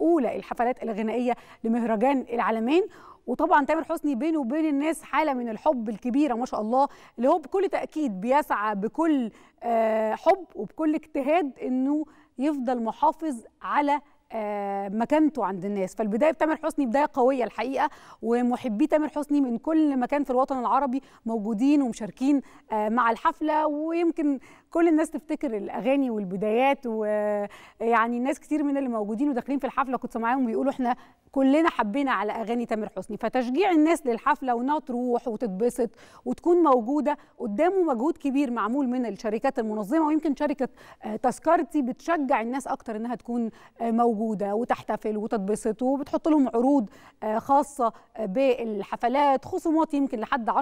اولى الحفلات الغنائيه لمهرجان العالمين وطبعا تامر حسني بينه وبين الناس حاله من الحب الكبيره ما شاء الله اللي هو بكل تاكيد بيسعى بكل آه، حب وبكل اجتهاد انه يفضل محافظ على آه، مكانته عند الناس فالبدايه بتامر حسني بدايه قويه الحقيقه ومحبي تامر حسني من كل مكان في الوطن العربي موجودين ومشاركين آه، مع الحفله ويمكن كل الناس تفتكر الاغاني والبدايات ويعني الناس كتير من اللي موجودين وداخلين في الحفله كنت معاهم بيقولوا احنا كلنا حبينا على اغاني تامر حسني فتشجيع الناس للحفله وانها تروح وتتبسط وتكون موجوده قدامه مجهود كبير معمول من الشركات المنظمه ويمكن شركه آه، تذكرتي بتشجع الناس اكتر انها تكون آه، موجوده وتحتفل وتتبسط وبتحط لهم عروض آه، خاصه بالحفلات خصومات يمكن لحد 10%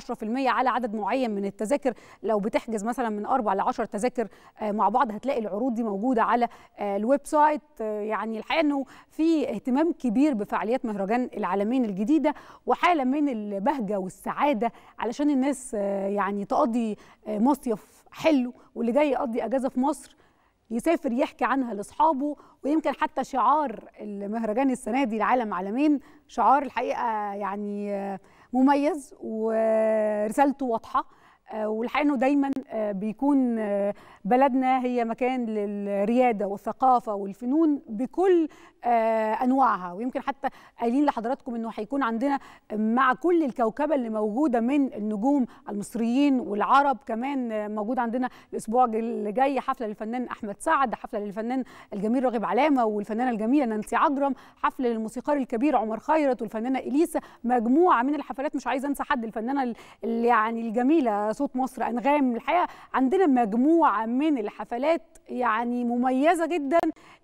على عدد معين من التذاكر لو بتحجز مثلا من 4 ل 10 تذاكر مع بعض هتلاقي العروض دي موجوده على الويب سايت يعني الحقيقه انه في اهتمام كبير بفعل فعاليات مهرجان العالمين الجديده وحاله من البهجه والسعاده علشان الناس آه، يعني تقضي آه، مصيف حلو واللي جاي يقضي اجازه في مصر يسافر يحكي عنها لاصحابه ويمكن حتى شعار المهرجان السنه دي العالم عالمين شعار الحقيقه يعني آه، مميز ورسالته واضحه آه، والحقيقه انه دايما آه، بيكون آه، بلدنا هي مكان للرياده والثقافه والفنون بكل انواعها ويمكن حتى قايلين لحضراتكم انه هيكون عندنا مع كل الكوكبه اللي موجوده من النجوم المصريين والعرب كمان موجود عندنا الاسبوع اللي جاي حفله للفنان احمد سعد حفله للفنان الجميل راغب علامه والفنانه الجميله نانسي عجرم حفله للموسيقار الكبير عمر خيرت والفنانه اليسا مجموعه من الحفلات مش عايزه انسى حد الفنانه اللي يعني الجميله صوت مصر انغام الحقيقه عندنا مجموعه من الحفلات يعني مميزه جدا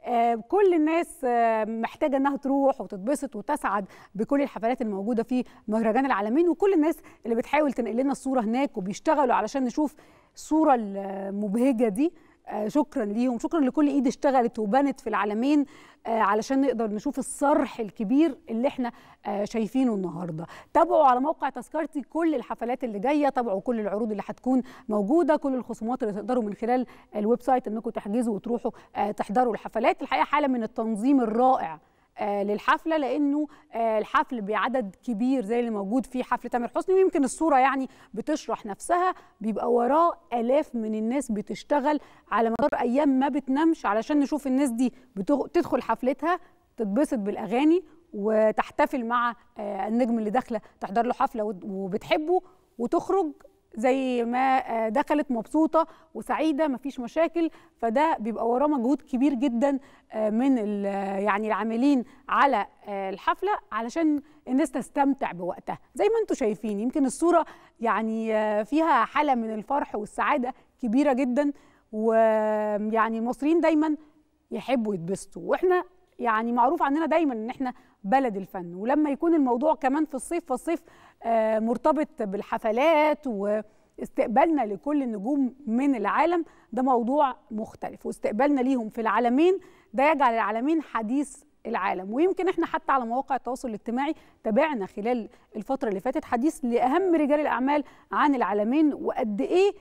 آه، كل الناس آه، محتاجه انها تروح وتتبسط وتسعد بكل الحفلات الموجوده في مهرجان العالمين وكل الناس اللي بتحاول تنقل لنا الصوره هناك وبيشتغلوا علشان نشوف الصوره المبهجه دي آه، شكرا ليهم شكرا لكل ايد اشتغلت وبنت في العالمين آه، علشان نقدر نشوف الصرح الكبير اللي احنا آه، شايفينه النهارده تابعوا على موقع تذكرتي كل الحفلات اللي جايه تابعوا كل العروض اللي هتكون موجوده كل الخصومات اللي تقدروا من خلال الويب سايت انكم تحجزوا وتروحوا تحضروا الحفلات الحقيقه حاله من التنظيم الرائع آه، للحفله لانه آه، الحفل بعدد كبير زي اللي موجود في حفل تامر حسني ويمكن الصوره يعني بتشرح نفسها بيبقى وراه الاف من الناس بتشتغل على مدار ايام ما بتنامش علشان نشوف الناس دي بتدخل حفلتها تتبسط بالاغاني وتحتفل مع آه، النجم اللي داخله تحضر له حفله وبتحبه وتخرج زي ما آه، دخلت مبسوطه وسعيده مفيش مشاكل فده بيبقى وراه مجهود كبير جدا آه، من آه، يعني العاملين على الحفله علشان الناس تستمتع بوقتها زي ما انتم شايفين يمكن الصوره يعني فيها حاله من الفرح والسعاده كبيره جدا ويعني المصريين دايما يحبوا يتبسطوا واحنا يعني معروف عننا دايما ان احنا بلد الفن ولما يكون الموضوع كمان في الصيف فالصيف آه، مرتبط بالحفلات واستقبالنا لكل النجوم من العالم ده موضوع مختلف واستقبالنا ليهم في العالمين ده يجعل العالمين حديث العالم ويمكن احنا حتى على مواقع التواصل الاجتماعي تابعنا خلال الفتره اللي فاتت حديث لاهم رجال الاعمال عن العالمين وقد ايه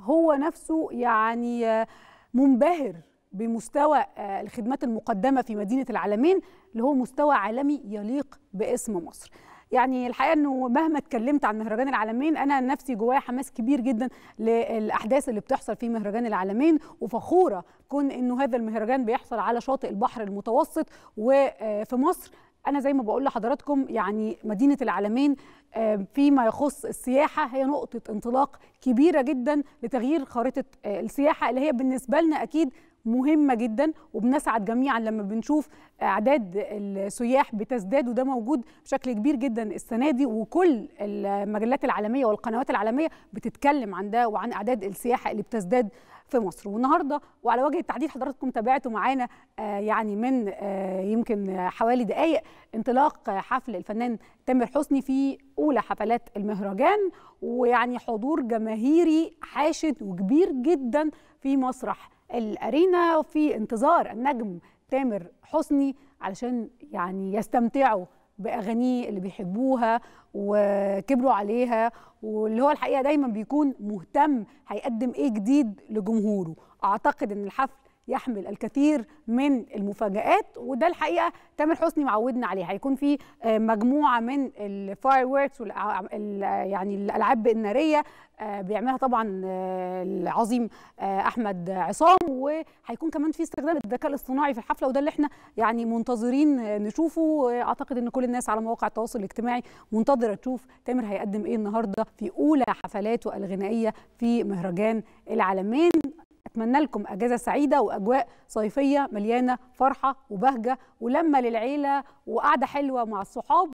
هو نفسه يعني آه، منبهر بمستوى آه، الخدمات المقدمه في مدينه العالمين اللي هو مستوى عالمي يليق باسم مصر يعني الحقيقه انه مهما اتكلمت عن مهرجان العالمين انا نفسي جوايا حماس كبير جدا للاحداث اللي بتحصل في مهرجان العالمين وفخوره كون انه هذا المهرجان بيحصل على شاطئ البحر المتوسط وفي آه، مصر انا زي ما بقول لحضراتكم يعني مدينه العالمين آه، فيما يخص السياحه هي نقطه انطلاق كبيره جدا لتغيير خارطه السياحه اللي هي بالنسبه لنا اكيد مهمه جدا وبنسعد جميعا لما بنشوف اعداد السياح بتزداد وده موجود بشكل كبير جدا السنه دي وكل المجلات العالميه والقنوات العالميه بتتكلم عن ده وعن اعداد السياحه اللي بتزداد في مصر والنهارده وعلى وجه التحديد حضراتكم تابعتوا معانا آه، يعني من آه، يمكن حوالي دقائق انطلاق حفل الفنان تامر حسني في اولى حفلات المهرجان ويعني حضور جماهيري حاشد وكبير جدا في مسرح الارينا في انتظار النجم تامر حسني علشان يعني يستمتعوا باغانيه اللي بيحبوها وكبروا عليها واللي هو الحقيقه دايما بيكون مهتم هيقدم ايه جديد لجمهوره اعتقد ان الحفل يحمل الكثير من المفاجآت وده الحقيقة تامر حسني معودنا عليه هيكون في آه، مجموعة من الفاير ووركس يعني الألعاب النارية آه، بيعملها طبعا آه، العظيم احمد عصام وهيكون كمان في استخدام الذكاء الاصطناعي في الحفله وده اللي احنا يعني منتظرين نشوفه اعتقد ان كل الناس على مواقع التواصل الاجتماعي منتظره تشوف تامر هيقدم ايه النهارده في اولى حفلاته الغنائيه في مهرجان العالمين أتمنى لكم أجازة سعيدة وأجواء صيفية مليانة فرحة وبهجة ولما للعيلة وقعدة حلوة مع الصحاب